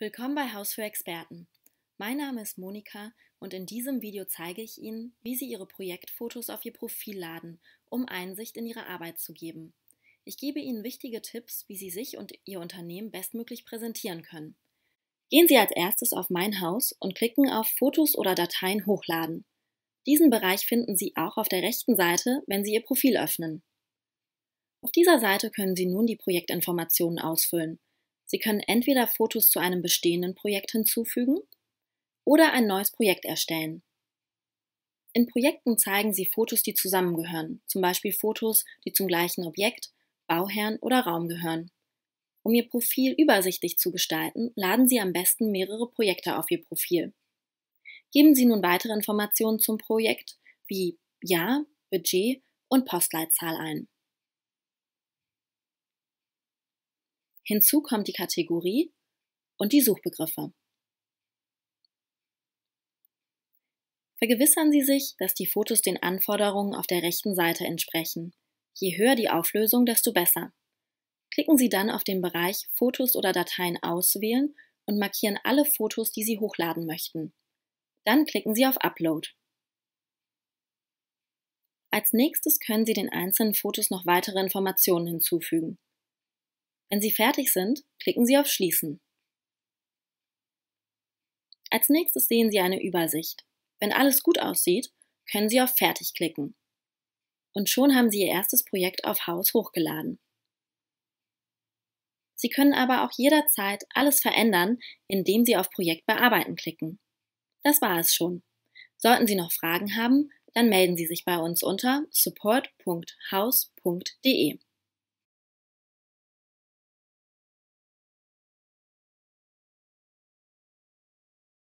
Willkommen bei Haus für Experten. Mein Name ist Monika und in diesem Video zeige ich Ihnen, wie Sie Ihre Projektfotos auf Ihr Profil laden, um Einsicht in Ihre Arbeit zu geben. Ich gebe Ihnen wichtige Tipps, wie Sie sich und Ihr Unternehmen bestmöglich präsentieren können. Gehen Sie als erstes auf Mein Haus und klicken auf Fotos oder Dateien hochladen. Diesen Bereich finden Sie auch auf der rechten Seite, wenn Sie Ihr Profil öffnen. Auf dieser Seite können Sie nun die Projektinformationen ausfüllen Sie können entweder Fotos zu einem bestehenden Projekt hinzufügen oder ein neues Projekt erstellen. In Projekten zeigen Sie Fotos, die zusammengehören, zum Beispiel Fotos, die zum gleichen Objekt, Bauherrn oder Raum gehören. Um Ihr Profil übersichtlich zu gestalten, laden Sie am besten mehrere Projekte auf Ihr Profil. Geben Sie nun weitere Informationen zum Projekt wie Jahr, Budget und Postleitzahl ein. Hinzu kommt die Kategorie und die Suchbegriffe. Vergewissern Sie sich, dass die Fotos den Anforderungen auf der rechten Seite entsprechen. Je höher die Auflösung, desto besser. Klicken Sie dann auf den Bereich Fotos oder Dateien auswählen und markieren alle Fotos, die Sie hochladen möchten. Dann klicken Sie auf Upload. Als nächstes können Sie den einzelnen Fotos noch weitere Informationen hinzufügen. Wenn Sie fertig sind, klicken Sie auf Schließen. Als nächstes sehen Sie eine Übersicht. Wenn alles gut aussieht, können Sie auf Fertig klicken. Und schon haben Sie Ihr erstes Projekt auf Haus hochgeladen. Sie können aber auch jederzeit alles verändern, indem Sie auf Projekt bearbeiten klicken. Das war es schon. Sollten Sie noch Fragen haben, dann melden Sie sich bei uns unter support.haus.de.